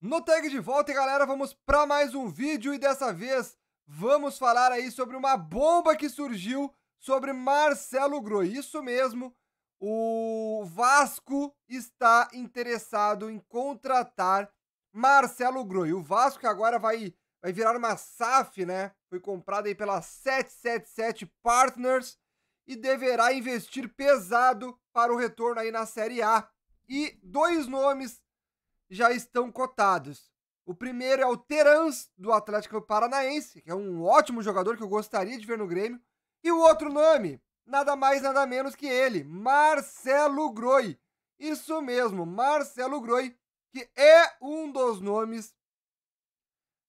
No Tag de Volta, galera, vamos para mais um vídeo e dessa vez vamos falar aí sobre uma bomba que surgiu sobre Marcelo Groi. Isso mesmo, o Vasco está interessado em contratar Marcelo Groi. O Vasco que agora vai, vai virar uma SAF, né? Foi comprada aí pela 777 Partners e deverá investir pesado para o retorno aí na Série A. E dois nomes já estão cotados. O primeiro é o Terans, do Atlético Paranaense, que é um ótimo jogador que eu gostaria de ver no Grêmio. E o outro nome, nada mais nada menos que ele, Marcelo Groi. Isso mesmo, Marcelo Groi, que é um dos nomes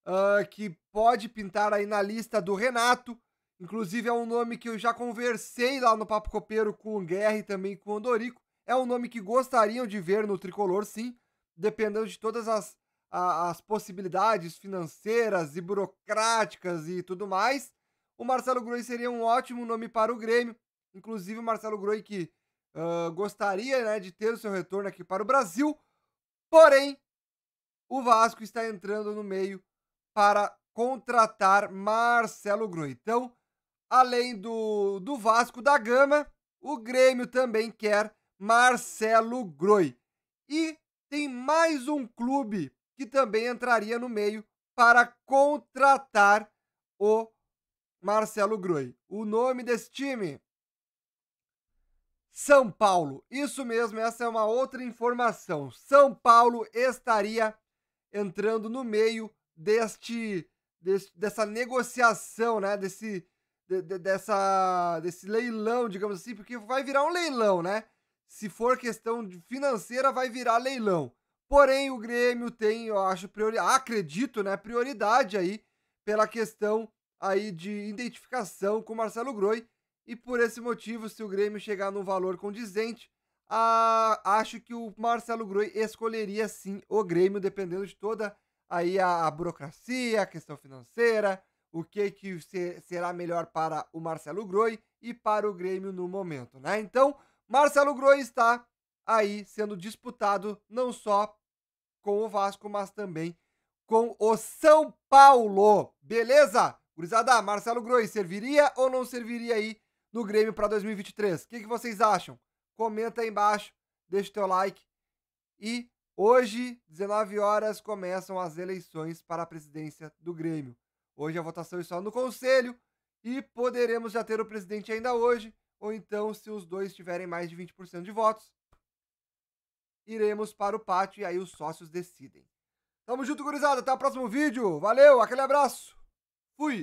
uh, que pode pintar aí na lista do Renato. Inclusive é um nome que eu já conversei lá no Papo Copeiro com o Guerra e também com o Dorico. É um nome que gostariam de ver no Tricolor, sim dependendo de todas as, as possibilidades financeiras e burocráticas e tudo mais, o Marcelo Groi seria um ótimo nome para o Grêmio. Inclusive, o Marcelo Groi que uh, gostaria né, de ter o seu retorno aqui para o Brasil, porém, o Vasco está entrando no meio para contratar Marcelo Groi. Então, além do, do Vasco da Gama, o Grêmio também quer Marcelo Groi. E tem mais um clube que também entraria no meio para contratar o Marcelo Groi. O nome desse time? São Paulo. Isso mesmo, essa é uma outra informação. São Paulo estaria entrando no meio deste, deste dessa negociação, né, desse de, de, dessa desse leilão, digamos assim, porque vai virar um leilão, né? se for questão financeira, vai virar leilão. Porém, o Grêmio tem, eu acho, priori... acredito, né, prioridade aí pela questão aí de identificação com Marcelo Groi. E por esse motivo, se o Grêmio chegar num valor condizente, a... acho que o Marcelo Groi escolheria sim o Grêmio, dependendo de toda aí a, a burocracia, a questão financeira, o que, que ser... será melhor para o Marcelo Groi e para o Grêmio no momento, né? Então, Marcelo Groi está aí sendo disputado não só com o Vasco, mas também com o São Paulo. Beleza? Gurizada, Marcelo Groi serviria ou não serviria aí no Grêmio para 2023? O que, que, vocês acham? Comenta aí embaixo, deixa o teu like. E hoje, 19 horas, começam as eleições para a presidência do Grêmio. Hoje a votação está é no Conselho e poderemos já ter o presidente ainda hoje ou então se os dois tiverem mais de 20% de votos, iremos para o pátio e aí os sócios decidem. Tamo junto, gurizada. Até o próximo vídeo. Valeu, aquele abraço. Fui.